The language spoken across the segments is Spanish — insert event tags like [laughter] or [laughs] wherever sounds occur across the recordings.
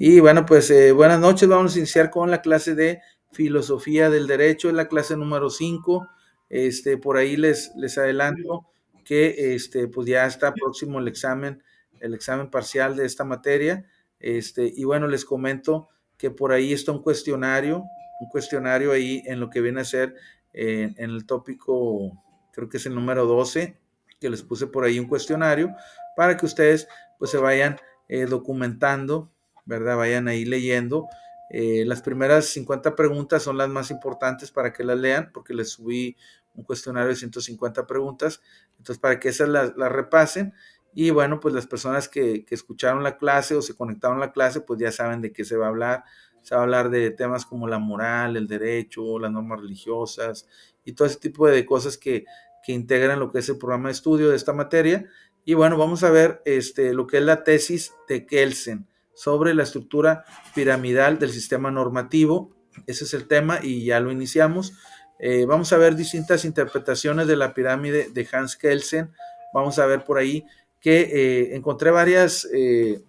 Y bueno, pues eh, buenas noches. Vamos a iniciar con la clase de filosofía del derecho, la clase número 5. Este, por ahí les, les adelanto que este, pues ya está próximo el examen, el examen parcial de esta materia. Este, y bueno, les comento que por ahí está un cuestionario, un cuestionario ahí en lo que viene a ser eh, en el tópico, creo que es el número 12, que les puse por ahí un cuestionario para que ustedes pues se vayan eh, documentando ¿verdad? Vayan ahí leyendo. Eh, las primeras 50 preguntas son las más importantes para que las lean, porque les subí un cuestionario de 150 preguntas, entonces para que esas las, repasen. Y bueno, pues las personas que, escucharon la clase o se conectaron a la clase, pues ya saben de qué se va a hablar. Se va a hablar de temas como la moral, el derecho, las normas religiosas y todo ese tipo de cosas que, integran lo que es el programa de estudio de esta materia. Y bueno, vamos a ver este, lo que es la tesis de Kelsen sobre la estructura piramidal del sistema normativo. Ese es el tema y ya lo iniciamos. Eh, vamos a ver distintas interpretaciones de la pirámide de Hans Kelsen. Vamos a ver por ahí que eh, encontré varias, eh,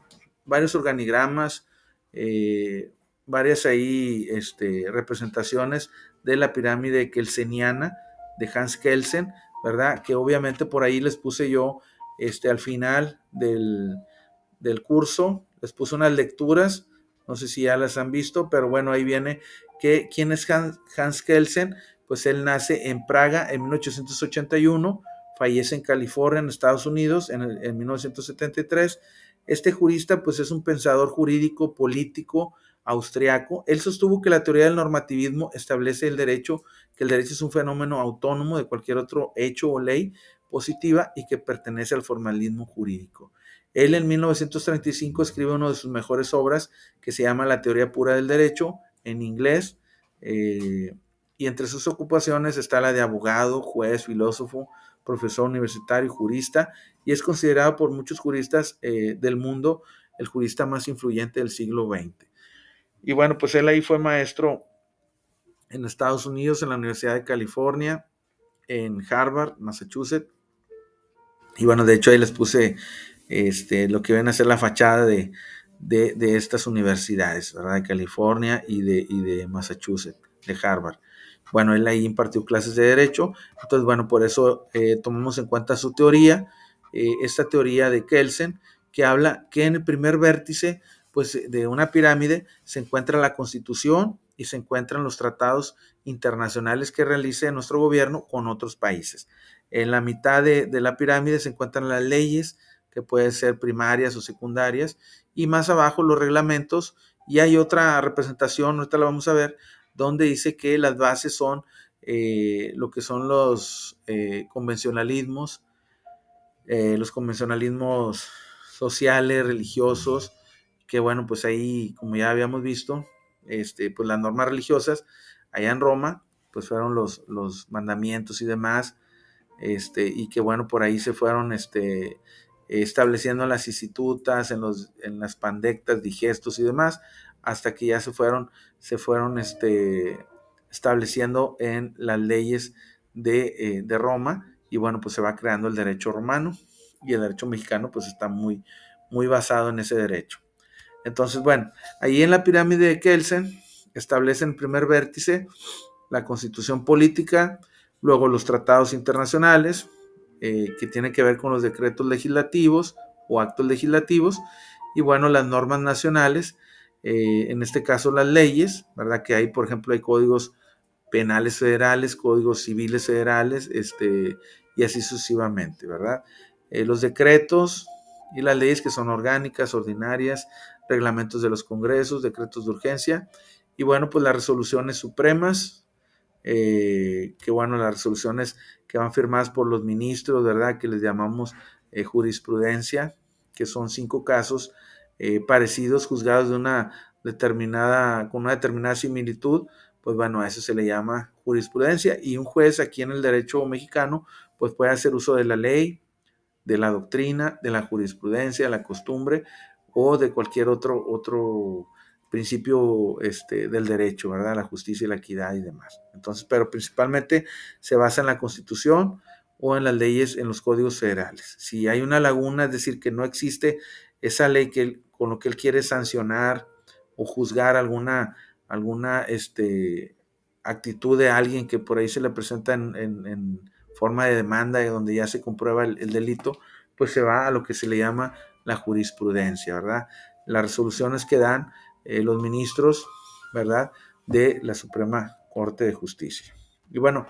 varios organigramas, varias ahí este, representaciones de la pirámide kelseniana de Hans Kelsen, ¿verdad? Que obviamente por ahí les puse yo este, al final del, del curso les puse unas lecturas, no sé si ya las han visto, pero bueno, ahí viene que quién es Hans, Kelsen, pues él nace en Praga en 1881, fallece en California, en Estados Unidos, en, el, en 1973. Este jurista, pues es un pensador jurídico, político, austriaco. Él sostuvo que la teoría del normativismo establece el derecho, que el derecho es un fenómeno autónomo de cualquier otro hecho o ley positiva y que pertenece al formalismo jurídico. Él en 1935 escribe una de sus mejores obras que se llama La teoría pura del derecho en inglés. Eh, y entre sus ocupaciones está la de abogado, juez, filósofo, profesor universitario, jurista, y es considerado por muchos juristas eh, del mundo el jurista más influyente del siglo XX. Y bueno, pues él ahí fue maestro en Estados Unidos, en la Universidad de California, en Harvard, Massachusetts. Y bueno, de hecho ahí les puse este, lo que ven a ser la fachada de, estas universidades, De California y de, de Massachusetts, de Harvard. Bueno, él ahí impartió clases de derecho, entonces bueno, por eso eh, tomamos en cuenta su teoría, eh, esta teoría de Kelsen, que habla que en el primer vértice pues, de una pirámide se encuentra la constitución y se encuentran los tratados internacionales que realice nuestro gobierno con otros países. En la mitad de la pirámide se encuentran las leyes que pueden ser primarias o secundarias, y más abajo los reglamentos, y hay otra representación, ahorita la vamos a ver, donde dice que las bases son eh, lo que son los eh, convencionalismos, eh, los convencionalismos sociales, religiosos, que bueno, pues ahí, como ya habíamos visto, este, pues las normas religiosas, allá en Roma, pues fueron los, los mandamientos y demás, este, y que bueno, por ahí se fueron este, eh, estableciendo las institutas, en, los, en las pandectas, digestos y demás, hasta que ya se fueron, se fueron este, estableciendo en las leyes eh, de, Roma y bueno, pues se va creando el derecho romano y el derecho mexicano pues está muy, muy basado en ese derecho. Entonces, bueno, ahí en la pirámide de Kelsen establece en primer vértice la constitución política, luego los tratados internacionales, eh, que tiene que ver con los decretos legislativos o actos legislativos y bueno, las normas nacionales, eh, en este caso las leyes, ¿verdad? Que hay, por ejemplo, hay códigos penales federales, códigos civiles federales, este, y así sucesivamente, ¿verdad? Eh, los decretos y las leyes que son orgánicas, ordinarias, reglamentos de los congresos, decretos de urgencia, y bueno, pues las resoluciones supremas, eh, que bueno, las resoluciones que van firmadas por los ministros, ¿verdad? Que les llamamos eh, jurisprudencia, que son cinco casos eh, parecidos, juzgados de una determinada, con una determinada similitud, pues bueno, a eso se le llama jurisprudencia y un juez aquí en el derecho mexicano pues puede hacer uso de la ley, de la doctrina, de la jurisprudencia, de la costumbre o de cualquier otro, otro principio este, del derecho, ¿verdad? La justicia y la equidad y demás. Entonces, pero principalmente se basa en la constitución o en las leyes, en los códigos federales. Si hay una laguna, es decir, que no existe esa ley que con lo que él quiere sancionar o juzgar alguna, alguna este, actitud de alguien que por ahí se le presenta en, forma de demanda y donde ya se comprueba el delito, pues se va a lo que se le llama la jurisprudencia, ¿verdad? Las resoluciones que dan eh, los ministros, ¿verdad?, de la Suprema Corte de Justicia. Y bueno,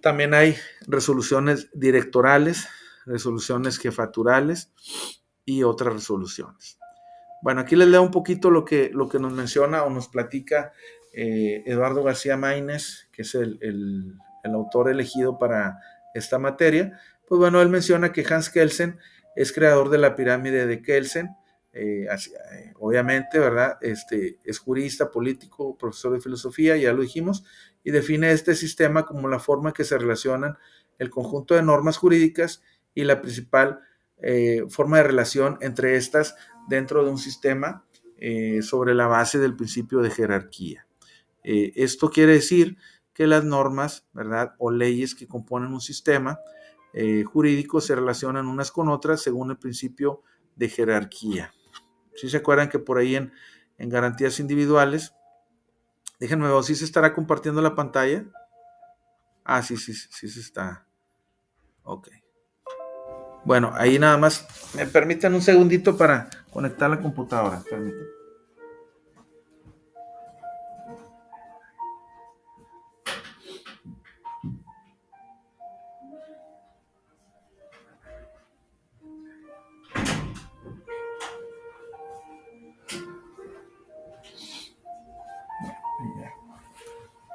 también hay resoluciones directorales, resoluciones jefaturales y otras resoluciones. Bueno, aquí les leo un poquito lo que, lo que nos menciona o nos platica eh, Eduardo García Maínez, que es el, el, autor elegido para esta materia. Pues bueno, él menciona que Hans Kelsen es creador de la pirámide de Kelsen, eh, eh, obviamente, ¿verdad? Este, es jurista, político, profesor de filosofía, ya lo dijimos, y define este sistema como la forma que se relacionan el conjunto de normas jurídicas y la principal eh, forma de relación entre estas dentro de un sistema sobre la base del principio de jerarquía. esto quiere decir que las normas, ¿verdad? O leyes que componen un sistema jurídico se relacionan unas con otras según el principio de jerarquía. Si se acuerdan que por ahí en, garantías individuales, déjenme ver, si se estará compartiendo la pantalla? Ah, sí, sí, sí, sí se está. Ok. Bueno, ahí nada más. Me permitan un segundito para conectar la computadora. Permítanme.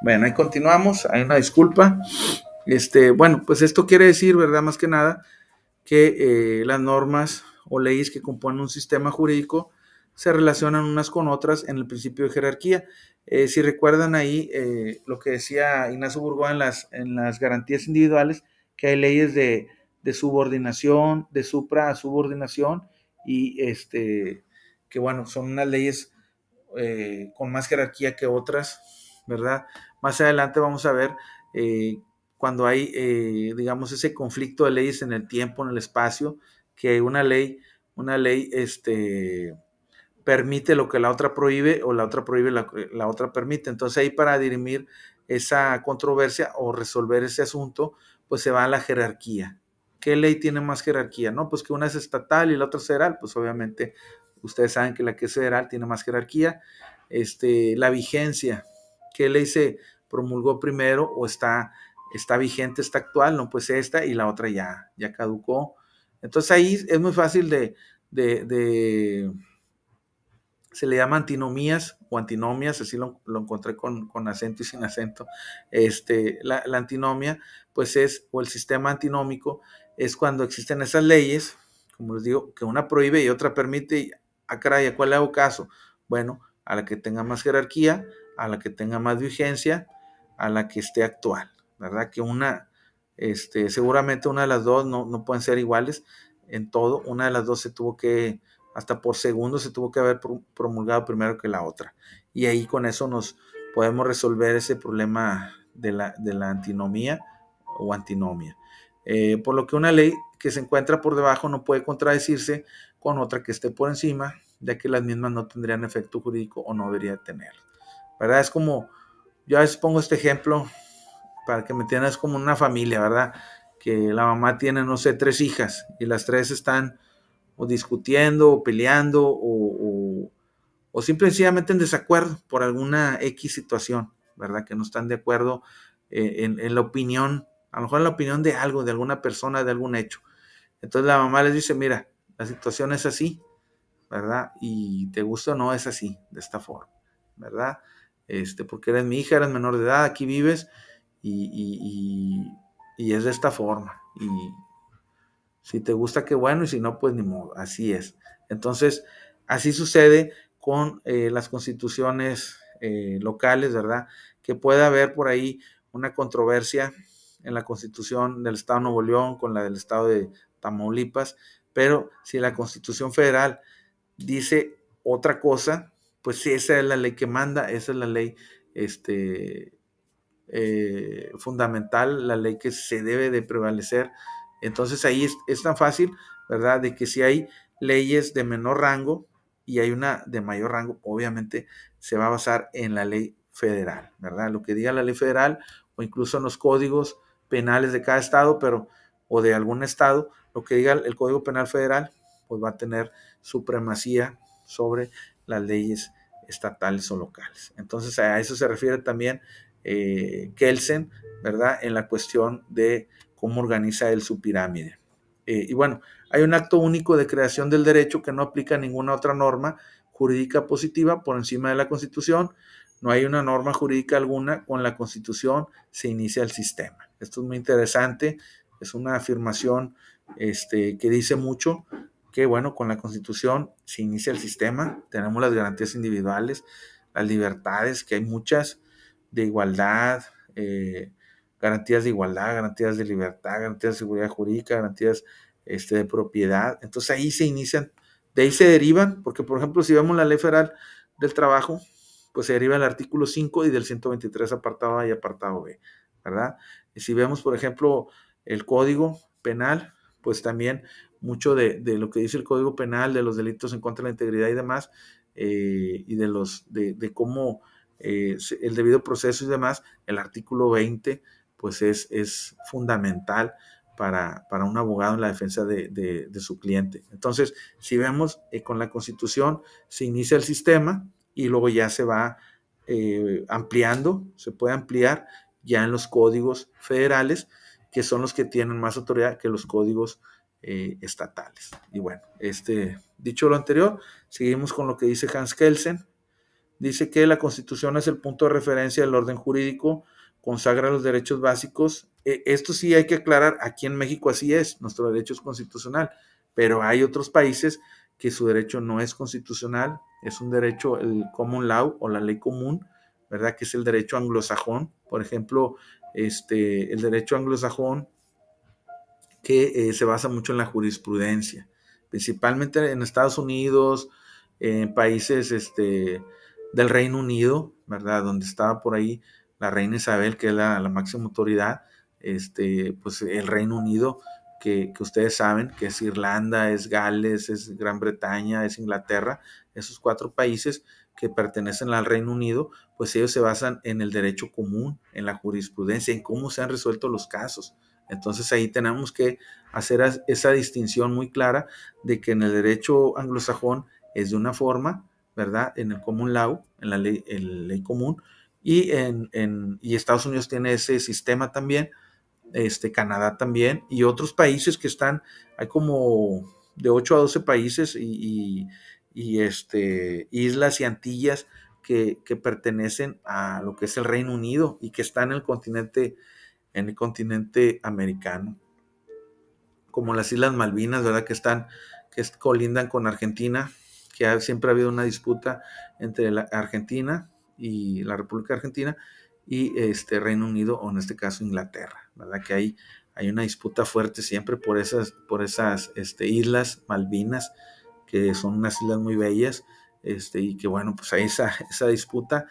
Bueno, ahí continuamos, hay una disculpa. Este, bueno, pues esto quiere decir, ¿verdad? Más que nada, que eh, las normas o leyes que componen un sistema jurídico se relacionan unas con otras en el principio de jerarquía. Eh, si recuerdan ahí eh, lo que decía Ignacio Burgoa en las, en las garantías individuales, que hay leyes de, subordinación, de supra subordinación, y este, que bueno, son unas leyes con más jerarquía que otras, ¿verdad? Más adelante vamos a ver eh, cuando hay, eh, digamos, ese conflicto de leyes en el tiempo, en el espacio, que una ley, una ley, este, permite lo que la otra prohíbe o la otra prohíbe lo que la otra permite. Entonces ahí para dirimir esa controversia o resolver ese asunto, pues se va a la jerarquía. ¿Qué ley tiene más jerarquía? No, pues que una es estatal y la otra es federal, pues obviamente ustedes saben que la que es federal tiene más jerarquía. Este, la vigencia, qué ley se promulgó primero o está, está vigente, está actual, no, pues esta y la otra ya, ya caducó. Entonces ahí es muy fácil de, de, se le llama antinomías o antinomias, así lo, encontré con, con, acento y sin acento. Este, la, antinomia, pues es, o el sistema antinómico, es cuando existen esas leyes, como les digo, que una prohíbe y otra permite, y, ah, caray, ¿a cuál le hago caso? Bueno, a la que tenga más jerarquía, a la que tenga más vigencia, a la que esté actual, ¿verdad? Que una, este, seguramente una de las dos no, pueden ser iguales en todo, una de las dos se tuvo que, hasta por segundo se tuvo que haber promulgado primero que la otra. Y ahí con eso nos podemos resolver ese problema de la, de la antinomía o antinomia. Eh, por lo que una ley que se encuentra por debajo no puede contradecirse con otra que esté por encima, ya que las mismas no tendrían efecto jurídico o no debería tenerlo. ¿verdad? Es como, yo a veces pongo este ejemplo para que me entiendan, como una familia, ¿verdad? Que la mamá tiene, no sé, tres hijas y las tres están o discutiendo o peleando o, o, simplemente en desacuerdo por alguna X situación, ¿verdad? Que no están de acuerdo eh, en, en, la opinión, a lo mejor en la opinión de algo, de alguna persona, de algún hecho. Entonces la mamá les dice, mira, la situación es así, ¿verdad? Y te gusta o no es así, de esta forma, ¿verdad? este, porque eres mi hija, eres menor de edad, aquí vives y, es de esta forma. Y si te gusta, qué bueno, y si no, pues ni modo, así es. Entonces, así sucede con eh, las constituciones eh, locales, ¿verdad? Que puede haber por ahí una controversia en la constitución del Estado de Nuevo León con la del Estado de Tamaulipas, pero si la constitución federal dice otra cosa, pues si esa es la ley que manda, esa es la ley este, eh, fundamental, la ley que se debe de prevalecer. Entonces ahí es, es tan fácil, ¿verdad? De que si hay leyes de menor rango y hay una de mayor rango, obviamente se va a basar en la ley federal, ¿verdad? Lo que diga la ley federal o incluso en los códigos penales de cada estado, pero o de algún estado, lo que diga el Código Penal Federal, pues va a tener supremacía sobre las leyes estatales o locales. Entonces a eso se refiere también eh, Kelsen, ¿verdad? En la cuestión de cómo organiza él su pirámide. Eh, y bueno, hay un acto único de creación del derecho que no aplica ninguna otra norma jurídica positiva por encima de la Constitución. No hay una norma jurídica alguna con la Constitución se inicia el sistema. Esto es muy interesante, es una afirmación este, que dice mucho que bueno, con la constitución se inicia el sistema, tenemos las garantías individuales, las libertades, que hay muchas, de igualdad, eh, garantías de igualdad, garantías de libertad, garantías de seguridad jurídica, garantías este, de propiedad. Entonces ahí se inician, de ahí se derivan, porque por ejemplo si vemos la ley federal del trabajo, pues se deriva el artículo 5 y del 123 apartado A y apartado B, ¿verdad? Y si vemos por ejemplo el código penal, pues también mucho de, lo que dice el Código Penal, de los delitos en contra de la integridad y demás, eh, y de, los, de, cómo eh, el debido proceso y demás, el artículo 20, pues es, es fundamental para, un abogado en la defensa de, su cliente. Entonces, si vemos eh, con la constitución, se inicia el sistema y luego ya se va ampliando, se puede ampliar ya en los códigos federales, que son los que tienen más autoridad que los códigos eh, estatales. Y bueno, este, dicho lo anterior, seguimos con lo que dice Hans Kelsen. Dice que la Constitución es el punto de referencia del orden jurídico, consagra los derechos básicos. E, esto sí hay que aclarar, aquí en México así es, nuestro derecho es constitucional, pero hay otros países que su derecho no es constitucional, es un derecho, el common law o la ley común, ¿verdad? Que es el derecho anglosajón, por ejemplo, este, el derecho anglosajón que eh, se basa mucho en la jurisprudencia, principalmente en Estados Unidos, en países este, del Reino Unido, ¿verdad? Donde estaba por ahí la reina Isabel, que es la, máxima autoridad, este, pues el Reino Unido, que, que, ustedes saben, que es Irlanda, es Gales, es Gran Bretaña, es Inglaterra, esos cuatro países que pertenecen al Reino Unido, pues ellos se basan en el derecho común, en la jurisprudencia, en cómo se han resuelto los casos, entonces ahí tenemos que hacer esa distinción muy clara de que en el derecho anglosajón es de una forma, ¿verdad? En el Common law, en la ley, ley común, y, en, Estados Unidos tiene ese sistema también, este, Canadá también, y otros países que están, hay como de 8 a 12 países y, este, islas y antillas que, que, pertenecen a lo que es el Reino Unido y que están en el continente en el continente americano, como las Islas Malvinas, ¿verdad? Que están, que colindan con Argentina, que siempre ha habido una disputa entre la Argentina y la República Argentina y este Reino Unido o en este caso Inglaterra, ¿verdad? Que hay, hay una disputa fuerte siempre por esas, por esas este, islas Malvinas, que son unas islas muy bellas, este, y que bueno, pues hay esa, [laughs] esa disputa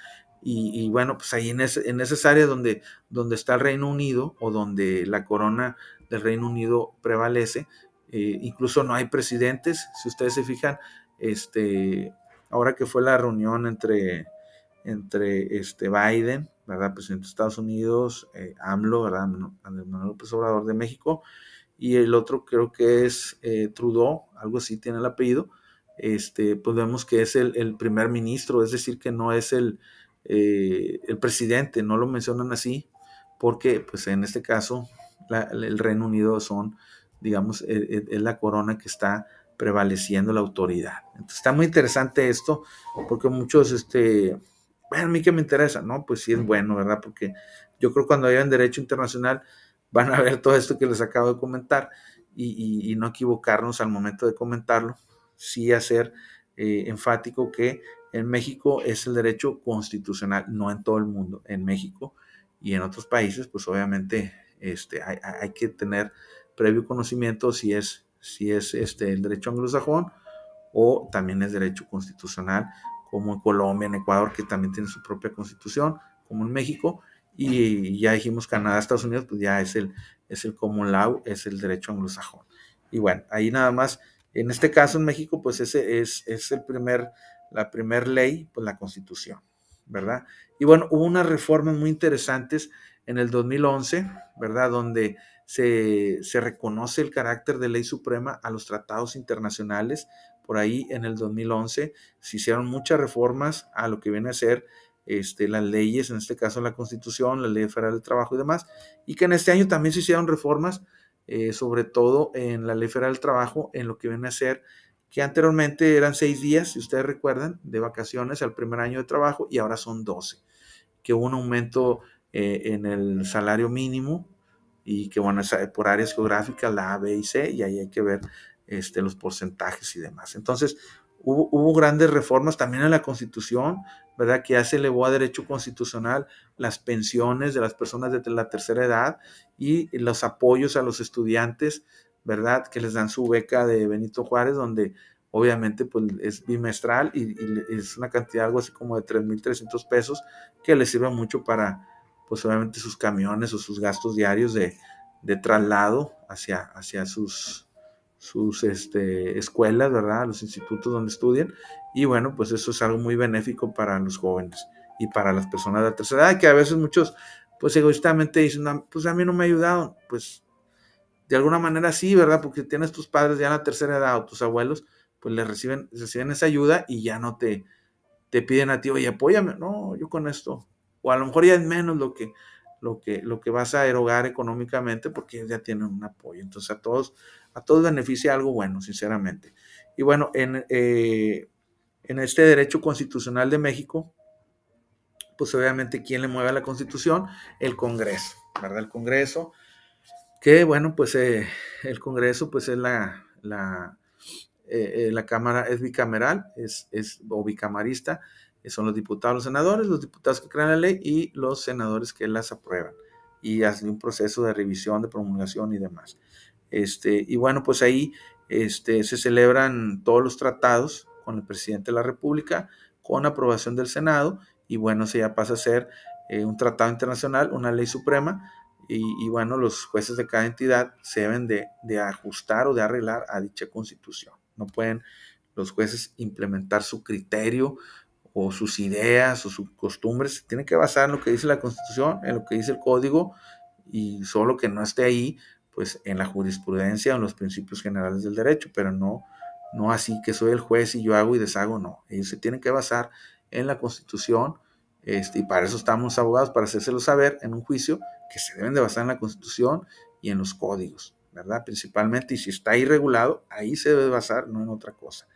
y, bueno, pues ahí en, ese, en esas áreas donde, donde está el Reino Unido o donde la corona del Reino Unido prevalece, eh, incluso no hay presidentes, si ustedes se fijan, este, ahora que fue la reunión entre, entre este Biden, ¿verdad? Presidente de Estados Unidos, eh, AMLO, ¿verdad? Andrés Manuel López Obrador de México, y el otro creo que es eh, Trudeau, algo así tiene el apellido, este, pues vemos que es el, el primer ministro, es decir, que no es el, eh, el presidente, no lo mencionan así, porque pues en este caso el Reino Unido son, digamos, e, e, es la corona que está prevaleciendo la autoridad. Entonces está muy interesante esto, porque muchos, este, bueno, a mí que me interesa, ¿no? Pues sí es bueno, ¿verdad? Porque yo creo que cuando vayan derecho internacional van a ver todo esto que les acabo de comentar y, no equivocarnos al momento de comentarlo, sí hacer eh, enfático que en México es el derecho constitucional, no en todo el mundo, en México y en otros países, pues obviamente este, hay, que tener previo conocimiento si es, si es este, el derecho anglosajón o también es derecho constitucional, como en Colombia, en Ecuador, que también tiene su propia constitución, como en México, y ya dijimos Canadá, Estados Unidos, pues ya es el, es el common law, es el derecho anglosajón. Y bueno, ahí nada más, en este caso en México, pues ese es, es el primer la primera ley, pues la constitución, ¿verdad? Y bueno, hubo unas reformas muy interesantes en el 2011, ¿verdad? Donde se, reconoce el carácter de ley suprema a los tratados internacionales. Por ahí en el 2011 se hicieron muchas reformas a lo que viene a ser este, las leyes, en este caso la Constitución, la Ley Federal del Trabajo y demás, y que en este año también se hicieron reformas, eh, sobre todo en la Ley Federal del Trabajo, en lo que viene a ser que anteriormente eran seis días, si ustedes recuerdan, de vacaciones al primer año de trabajo y ahora son doce, que hubo un aumento eh, en el salario mínimo y que bueno, por áreas geográficas, la A, B y C, y ahí hay que ver este, los porcentajes y demás. Entonces, hubo, hubo grandes reformas también en la constitución, ¿verdad? Que ya se elevó a derecho constitucional las pensiones de las personas de la tercera edad y los apoyos a los estudiantes ¿verdad? Que les dan su beca de Benito Juárez, donde obviamente pues es bimestral y, es una cantidad algo así como de 3.300 pesos que les sirva mucho para pues obviamente sus camiones o sus gastos diarios de, traslado hacia, hacia sus, sus este, escuelas, ¿verdad? Los institutos donde estudian. Y bueno, pues eso es algo muy benéfico para los jóvenes y para las personas de la tercera edad, que a veces muchos pues egoístamente dicen, pues a mí no me ayudaron, pues de alguna manera sí, ¿verdad? Porque tienes tus padres ya en la tercera edad o tus abuelos, pues les reciben, reciben esa ayuda y ya no te, te piden a ti, oye, apóyame, no, yo con esto. O a lo mejor ya es menos lo que, lo que, lo que vas a erogar económicamente porque ya tienen un apoyo. Entonces a todos, a todos beneficia algo bueno, sinceramente. Y bueno, en, eh, en este derecho constitucional de México, pues obviamente, ¿quién le mueve a la constitución? El Congreso, ¿verdad? El Congreso que bueno, pues eh, el Congreso pues es la, la, eh, eh, la Cámara, es bicameral, es, es o bicamarista, son los diputados, los senadores, los diputados que crean la ley y los senadores que las aprueban y hacen un proceso de revisión, de promulgación y demás. Este, y bueno, pues ahí este, se celebran todos los tratados con el presidente de la República, con aprobación del Senado, y bueno, se ya pasa a ser un tratado internacional, una ley suprema, y, bueno, los jueces de cada entidad se deben de, ajustar o de arreglar a dicha constitución. No pueden los jueces implementar su criterio o sus ideas o sus costumbres. tienen que basar en lo que dice la constitución, en lo que dice el código y solo que no esté ahí, pues en la jurisprudencia o en los principios generales del derecho, pero no, no así que soy el juez y yo hago y deshago, no. Ellos se tienen que basar en la constitución este, y para eso estamos abogados, para hacérselo saber en un juicio que se deben de basar en la Constitución y en los códigos, ¿verdad? Principalmente, y si está ahí regulado, ahí se debe basar, no en otra cosa.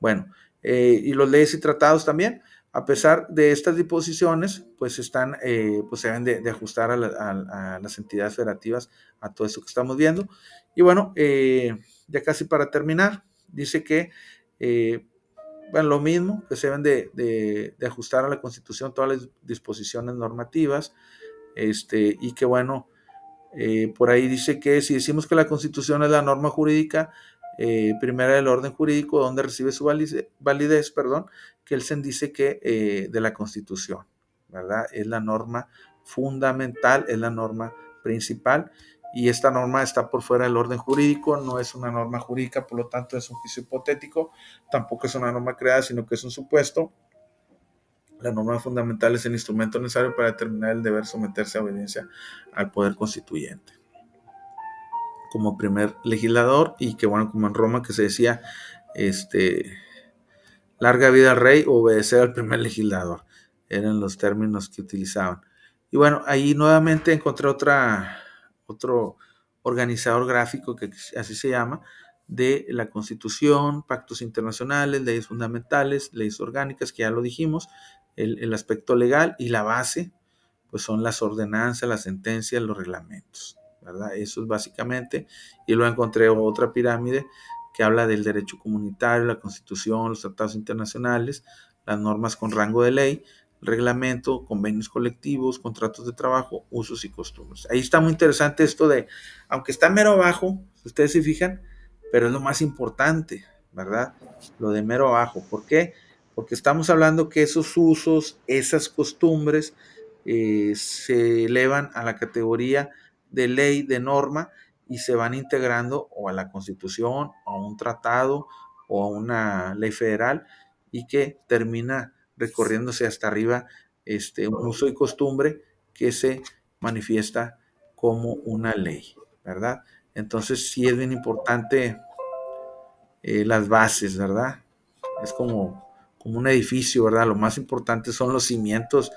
Bueno, eh, y los leyes y tratados también, a pesar de estas disposiciones, pues están, eh, pues se deben de, ajustar a, las entidades federativas a todo eso que estamos viendo. Y bueno, eh, ya casi para terminar, dice que, bueno, lo mismo, que se deben de, ajustar a la Constitución todas las disposiciones normativas, este, y que bueno, eh, por ahí dice que si decimos que la constitución es la norma jurídica, eh, primera del orden jurídico, donde recibe su validez, que perdón, Kelsen dice que eh, de la constitución, ¿verdad? Es la norma fundamental, es la norma principal y esta norma está por fuera del orden jurídico, no es una norma jurídica, por lo tanto es un juicio hipotético, tampoco es una norma creada, sino que es un supuesto la norma fundamental es el instrumento necesario para determinar el deber someterse a obediencia al poder constituyente. Como primer legislador, y que bueno, como en Roma que se decía, este, larga vida al rey, obedecer al primer legislador, eran los términos que utilizaban. Y bueno, ahí nuevamente encontré otra, otro organizador gráfico que así se llama, de la Constitución, pactos internacionales, leyes fundamentales, leyes orgánicas, que ya lo dijimos, el, aspecto legal y la base, pues son las ordenanzas, las sentencias, los reglamentos, ¿verdad? Eso es básicamente, y luego encontré otra pirámide que habla del derecho comunitario, la constitución, los tratados internacionales, las normas con rango de ley, reglamento, convenios colectivos, contratos de trabajo, usos y costumbres. Ahí está muy interesante esto de, aunque está mero abajo, si ustedes se fijan, pero es lo más importante, ¿verdad? Lo de mero abajo. ¿Por qué? Porque porque estamos hablando que esos usos, esas costumbres eh, se elevan a la categoría de ley, de norma, y se van integrando o a la constitución, o a un tratado, o a una ley federal, y que termina recorriéndose hasta arriba este, un uso y costumbre que se manifiesta como una ley, ¿verdad? Entonces sí es bien importante eh, las bases, ¿verdad? Es como un edificio, ¿verdad? Lo más importante son los cimientos,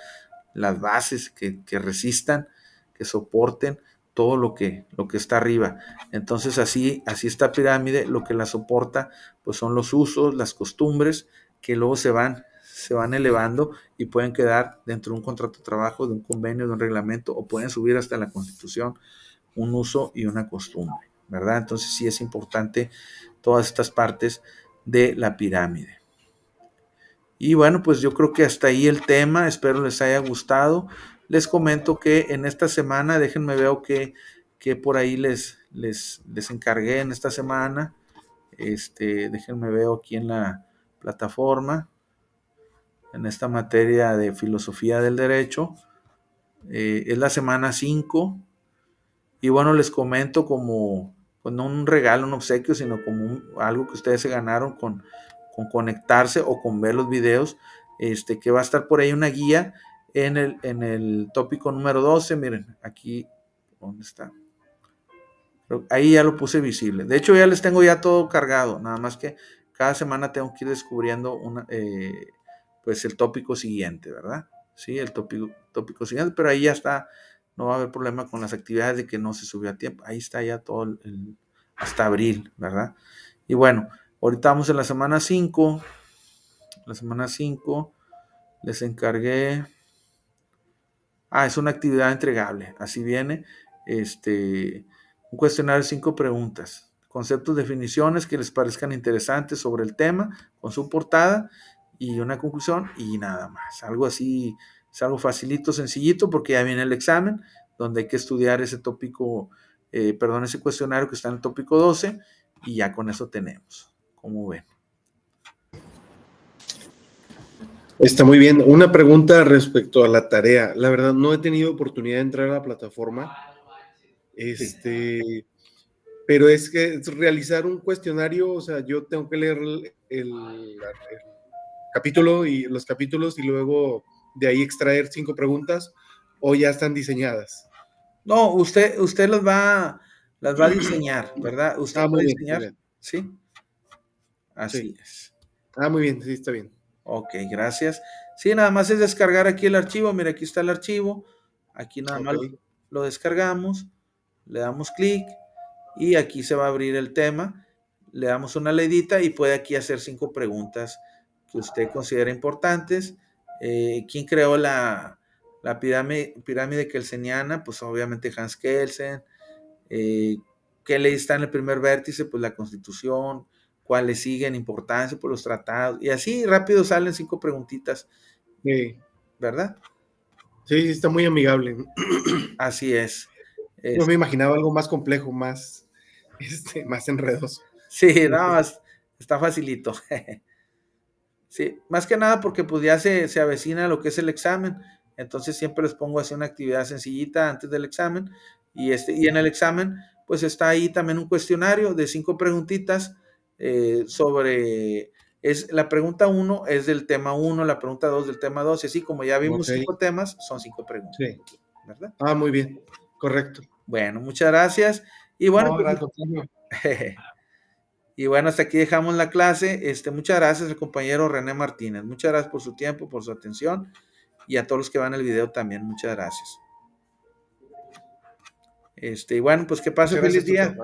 las bases que, resistan, que soporten todo lo que, lo que está arriba. Entonces así, así esta pirámide, lo que la soporta, pues son los usos, las costumbres, que luego se van, se van elevando y pueden quedar dentro de un contrato de trabajo, de un convenio, de un reglamento, o pueden subir hasta la constitución un uso y una costumbre, ¿verdad? Entonces sí es importante todas estas partes de la pirámide. Y bueno, pues yo creo que hasta ahí el tema, espero les haya gustado. Les comento que en esta semana, déjenme ver que, por ahí les, les, en esta semana. Este, déjenme ver aquí en la plataforma, en esta materia de filosofía del derecho. Eh, es la semana 5. Y bueno, les comento como, pues no un regalo, un obsequio, sino como algo que ustedes se ganaron con, con conectarse o con ver los videos, este, que va a estar por ahí una guía en el, en el tópico número 12, miren, aquí, ¿dónde está? Ahí ya lo puse visible. De hecho, ya les tengo ya todo cargado, nada más que cada semana tengo que ir descubriendo una, eh, pues el tópico siguiente, ¿verdad? Sí, el tópico, siguiente, pero ahí ya está, no va a haber problema con las actividades de que no se subió a tiempo. Ahí está ya todo hasta abril, ¿verdad? Y bueno, Ahorita vamos en la semana 5. La semana 5 les encargué. Ah, es una actividad entregable. Así viene. Este, un cuestionario de cinco preguntas. Conceptos, definiciones que les parezcan interesantes sobre el tema, con su portada y una conclusión y nada más. Algo así, es algo facilito, sencillito, porque ya viene el examen, donde hay que estudiar ese tópico, eh, perdón, ese cuestionario que está en el tópico 12 y ya con eso tenemos. ¿Cómo ven? Está muy bien. Una pregunta respecto a la tarea. La verdad, no he tenido oportunidad de entrar a la plataforma. Este, pero es que realizar un cuestionario, o sea, yo tengo que leer el, capítulo y los capítulos y luego de ahí extraer cinco preguntas o ya están diseñadas. No, usted, usted las va, las va a diseñar, ¿verdad? Usted ah, va diseñar, sí. Así es. Ah, muy bien, sí, está bien. Ok, gracias. Sí, nada más es descargar aquí el archivo. Mira, aquí está el archivo. Aquí nada más lo, descargamos, le damos clic y aquí se va a abrir el tema. Le damos una ledita y puede aquí hacer cinco preguntas que usted considera importantes. Eh, ¿Quién creó la, la pirámide, pirámide, kelseniana? Pues obviamente Hans Kelsen. Eh, ¿Qué ley está en el primer vértice? Pues la constitución cuáles siguen importancia por los tratados, y así rápido salen cinco preguntitas. Sí. ¿Verdad? Sí, está muy amigable. Así es. Yo me este imaginaba algo más complejo, más, este, más enredoso. Sí, más, está facilito. [laughs] Sí, más que nada porque pues ya se, se avecina lo que es el examen, entonces siempre les pongo así una actividad sencillita antes del examen y, este, y en el examen pues está ahí también un cuestionario de cinco preguntitas eh, sobre... Es, la pregunta 1 es del tema 1, la pregunta 2 del tema 2, y así como ya vimos cinco temas, son cinco preguntas. ¿Verdad? Ah, muy bien, correcto. Bueno, muchas gracias. Y bueno, pues, [laughs] y bueno, hasta aquí dejamos la clase. Este, muchas gracias al compañero René Martínez. Muchas gracias por su tiempo, por su atención y a todos los que van el video también. Muchas gracias. Este, y bueno, pues que pase feliz día.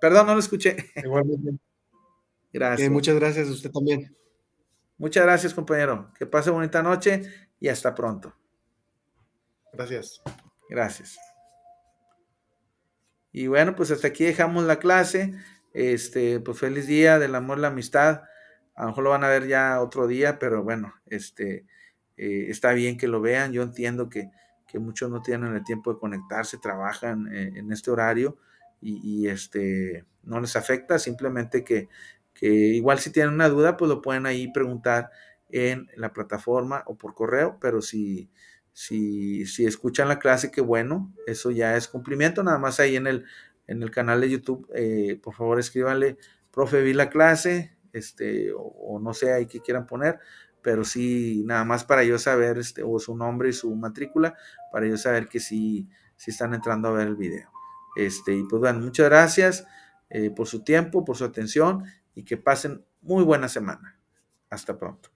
Perdón, no lo escuché. [laughs] Igualmente. Gracias. muchas gracias a usted también. Muchas gracias, compañero. Que pase bonita noche y hasta pronto. Gracias. Gracias. Y bueno, pues hasta aquí dejamos la clase. Este, pues feliz día del amor, la amistad. A lo mejor lo van a ver ya otro día, pero bueno, este, eh, está bien que lo vean. Yo entiendo que, muchos no tienen el tiempo de conectarse, trabajan eh, en este horario y, este, no les afecta, simplemente que, que, igual si tienen una duda, pues lo pueden ahí preguntar en la plataforma o por correo, pero si, si, si escuchan la clase, que bueno, eso ya es cumplimiento, nada más ahí en el, en el canal de YouTube, eh, por favor escríbanle, profe, vi la clase, este, o, no sé ahí que quieran poner, pero sí, nada más para yo saber, este, o su nombre y su matrícula, para yo saber que si si están entrando a ver el video. Este, y pues bueno, muchas gracias eh, por su tiempo, por su atención y que pasen muy buena semana. Hasta pronto.